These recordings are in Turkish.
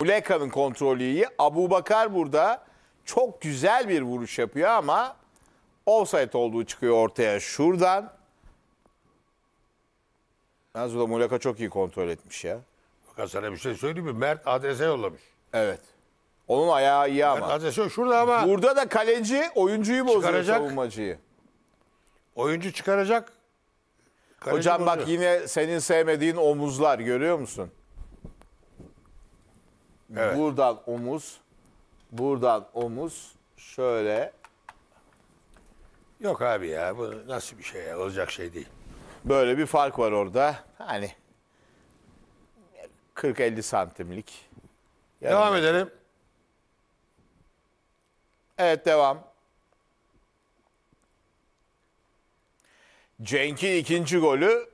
Muleka'nın kontrolü iyi. Abu Bakar burada çok güzel bir vuruş yapıyor ama offside olduğu çıkıyor ortaya şuradan. Yalnız da Muleka çok iyi kontrol etmiş ya. Fakat sana bir şey söyleyeyim mi? Mert adrese yollamış. Evet. Onun ayağı iyi ama. Mert adrese şurada ama Burada da kaleci oyuncuyu bozuyor Çıkaracak. savunmacıyı. oyuncu çıkaracak. Kaleci Hocam bak yine senin sevmediğin omuzlar görüyor musun? Evet. Buradan omuz, buradan omuz, şöyle Yok abi ya bu nasıl bir şey ya olacak şey değil. böyle bir fark var orada. Hani 40-50 santimlik. Yarım Devam metre. edelim. Evet devam. Cenk'in ikinci golü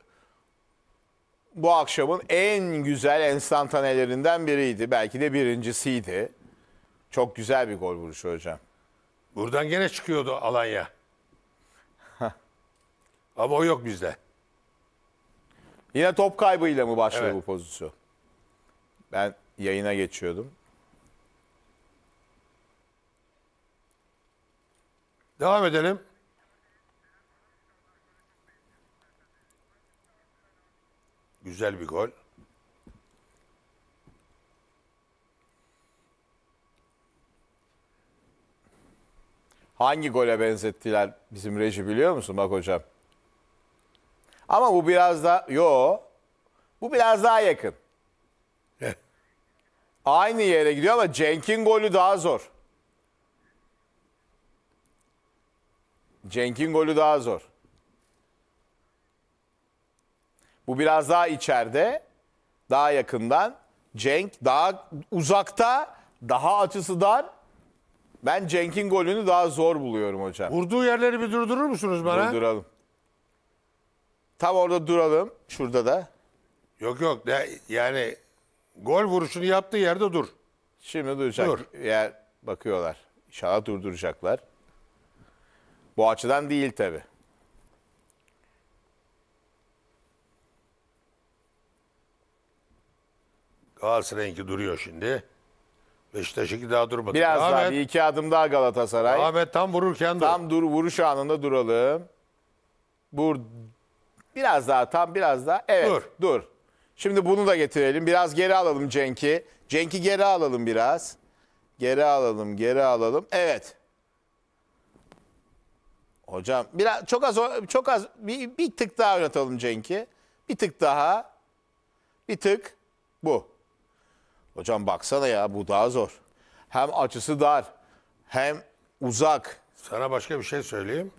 bu akşamın en güzel enstantanelerinden biriydi. Belki de birincisiydi. Çok güzel bir gol vuruşu hocam. Buradan gene çıkıyordu Alanya. Ama o yok bizde. Yine top kaybıyla mı başladı evet. bu pozisyon? Ben yayına geçiyordum. Devam edelim. Güzel bir gol. Hangi gole benzettiler bizim reji biliyor musun bak hocam? Ama bu biraz da yo. Bu biraz daha yakın. Aynı yere gidiyor ama Cenk'in golü daha zor. Cenk'in golü daha zor. Bu biraz daha içeride, daha yakından. Cenk daha uzakta, daha açısı dar. Ben Cenk'in golünü daha zor buluyorum hocam. Vurduğu yerleri bir durdurur musunuz bana? Durduralım. Tam orada duralım. Şurada da. Yok yok. Ya- Yani gol vuruşunu yaptığı yerde dur. Şimdi duracak. Dur. Yer bakıyorlar. İnşallah durduracaklar. Bu açıdan değil tabii. Galatasaray'ınki duruyor şimdi. Beşiktaş'ınki daha durmadı. Biraz daha bir iki adım daha Galatasaray. Ahmet tam vururken dur. Tam dur vuruş anında duralım. Bur biraz daha tam biraz daha. Evet Dur. dur. Şimdi bunu da getirelim. Biraz geri alalım Cenk'i. Cenk'i geri alalım biraz. Geri alalım, geri alalım. Evet. Hocam biraz çok az çok az bir, bir tık daha oynatalım Cenk'i. Bir tık daha. Bir tık bu. Hocam baksana ya bu daha zor. Hem açısı dar hem uzak. Sana başka bir şey söyleyeyim.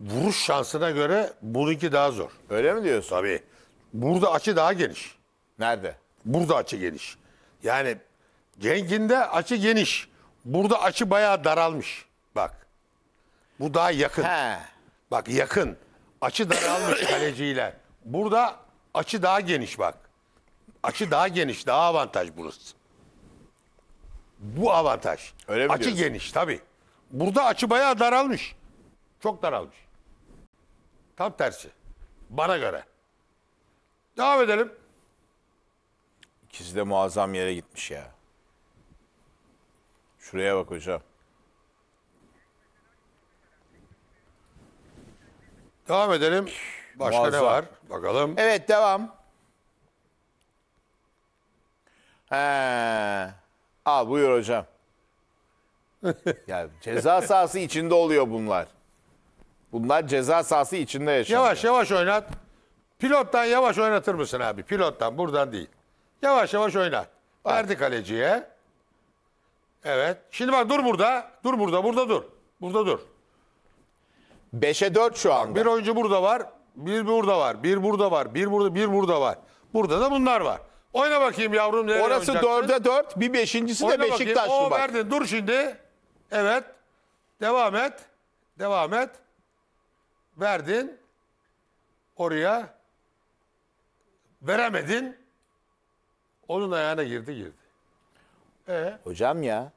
Vuruş şansına göre bununki daha zor. Öyle mi diyorsun? Tabii. Burada açı daha geniş. Nerede? Burada açı geniş. Yani Cenginde açı geniş. Burada açı bayağı daralmış. Bak. Bu daha yakın. He. Bak yakın. Açı daralmış kaleciyle. Burada açı daha geniş bak. Açı daha geniş, daha avantaj burası. Bu avantaj. Öyle mi açı diyorsun? geniş tabii. Burada açı bayağı daralmış. Çok daralmış. Tam tersi. Bana göre. Devam edelim. İkisi de muazzam yere gitmiş ya. Şuraya bak hocam. Devam edelim. Başka Muazzam. ne var? Bakalım. Evet devam. He. Aa buyur hocam. ya ceza sahası içinde oluyor bunlar. Bunlar ceza sahası içinde yaşanıyor. Yavaş yavaş oynat. Pilottan yavaş oynatır mısın abi? Pilottan buradan değil. Yavaş yavaş oynat. Verdi kaleciye. Evet. Şimdi bak dur burada. Dur burada. Burada dur. Burada dur. 5'e 4 şu anda. Bir oyuncu burada var. Bir burada var. Bir burada var. Bir burada, bir burada var. Burada da bunlar var. Oyna bakayım yavrum. Orası dörde dört. Bir beşincisi de Oyna bakayım. Beşiktaşlı bak. verdin. Dur şimdi. Evet. Devam et. Devam et. Verdin. Oraya. Veremedin. Onun ayağına girdi girdi. Ee, Hocam ya.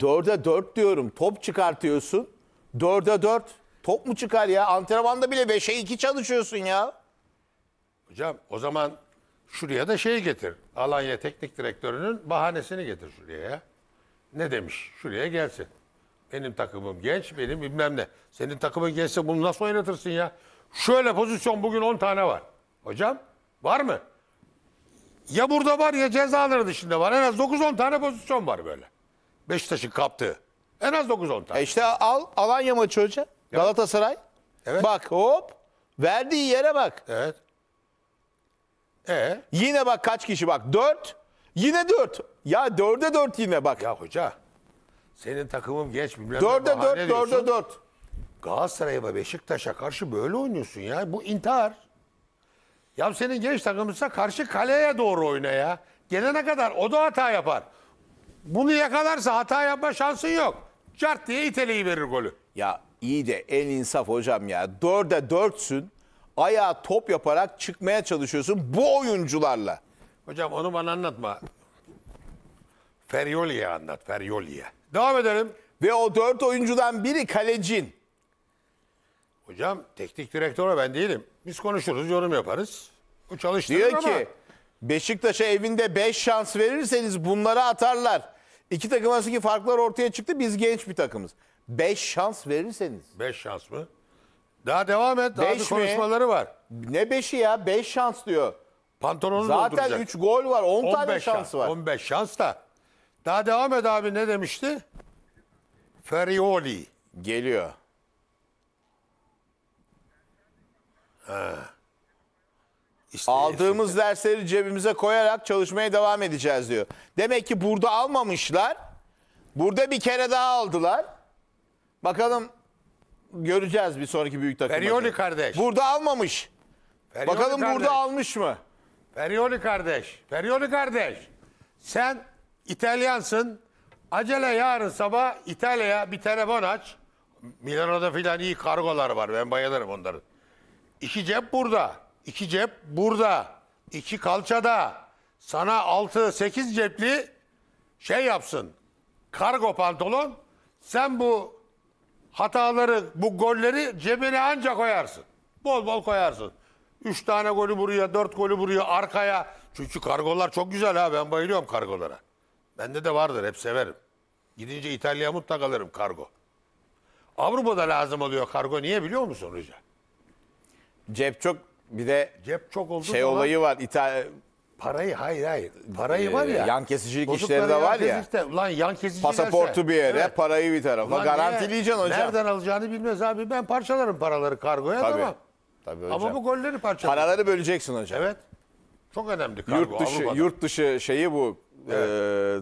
Dörde dört diyorum. Top çıkartıyorsun. Dörde dört. Top mu çıkar ya? Antrenmanda bile beşe iki çalışıyorsun ya. hocam o zaman Şuraya da şey getir. Alanya Teknik Direktörü'nün bahanesini getir şuraya ya. Ne demiş? Şuraya gelsin. Benim takımım genç, benim bilmem ne. Senin takımın gençse bunu nasıl oynatırsın ya? Şöyle pozisyon bugün 10 tane var. Hocam var mı? Ya burada var ya cezaları dışında var. En az 9-10 tane pozisyon var böyle. Beşiktaş'ın kaptığı. En az 9-10 tane. E işte al Alanya maçı hoca. Galatasaray. Evet. Bak hop. Verdiği yere bak. Evet. Ee? Yine bak kaç kişi bak dört Yine dört Ya dörde dört yine bak. Ya hoca senin takımım geç bilmem 4'e 4 4'e 4. Galatasaray'a ve Beşiktaş'a karşı böyle oynuyorsun ya. Bu intihar. Ya senin genç takımınsa karşı kaleye doğru oyna ya. Gelene kadar o da hata yapar. Bunu yakalarsa hata yapma şansın yok. Cart diye iteleyi verir golü. Ya iyi de en insaf hocam ya. dörde dörtsün ayağa top yaparak çıkmaya çalışıyorsun bu oyuncularla. Hocam onu bana anlatma. Ferioliye anlat, Ferioliye. Devam edelim. Ve o dört oyuncudan biri kalecin. Hocam teknik direktör ben değilim. Biz konuşuruz, yorum yaparız. O çalıştırır Diyor ama... ki Beşiktaş'a evinde beş şans verirseniz bunları atarlar. İki takım arasındaki farklar ortaya çıktı. Biz genç bir takımız. Beş şans verirseniz. Beş şans mı? Daha devam et. Beş Abi mi? konuşmaları var. Ne beşi ya? Beş şans diyor. Pantolonunu Zaten dolduracak. 3 gol var. On tane 15 şans var. 15 şans da. Daha devam et abi ne demişti? Ferrioli. Geliyor. İşte Aldığımız dersleri cebimize koyarak çalışmaya devam edeceğiz diyor. Demek ki burada almamışlar. Burada bir kere daha aldılar. Bakalım göreceğiz bir sonraki büyük takımda. Ferioli kardeş. Burada almamış. Ferioli Bakalım kardeş. burada almış mı? Ferioli kardeş. Ferioli kardeş. Sen İtalyansın. Acele yarın sabah İtalya'ya bir telefon aç. Milano'da filan iyi kargolar var. Ben bayılırım onları. İki cep burada. İki cep burada. İki kalçada. Sana 6-8 cepli şey yapsın. Kargo pantolon. Sen bu hataları, bu golleri cebine ancak koyarsın. Bol bol koyarsın. Üç tane golü buraya, dört golü buraya, arkaya. Çünkü kargolar çok güzel ha. Ben bayılıyorum kargolara. Bende de vardır. Hep severim. Gidince İtalya'ya mutlaka alırım kargo. Avrupa'da lazım oluyor kargo. Niye biliyor musun Hoca? Cep çok bir de Cep çok oldu şey olayı var. İtalya. Parayı hayır hayır. Parayı var ee, ya. Yan kesicilik işleri de var ya. kesicilikte- Lan yan kesici Pasaportu bir yere, Evet. parayı bir tarafa. Ulan Garantileyeceksin niye? hocam. Nereden alacağını bilmez abi. Ben parçalarım paraları kargoya Tabii. tamam. Tabii hocam. Ama bu golleri parçalarım. Paraları böleceksin hocam. Evet. Çok önemli kargo. yurt dışı Avrupa'da. yurt dışı şeyi bu e,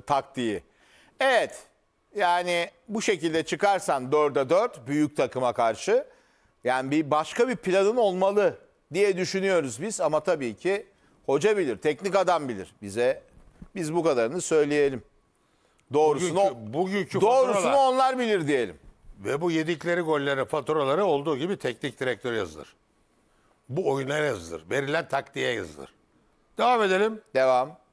taktiği. Evet. Yani bu şekilde çıkarsan 4'e 4 büyük takıma karşı yani bir başka bir planın olmalı diye düşünüyoruz biz ama tabii ki Hoca bilir, teknik adam bilir. Bize biz bu kadarını söyleyelim. Doğrusunu bugünkü, bugünkü doğrusunu faturalar. onlar bilir diyelim. Ve bu yedikleri golleri, faturaları olduğu gibi teknik direktör yazılır. Bu oyuna yazılır. Verilen taktiğe yazılır. Devam edelim. Devam.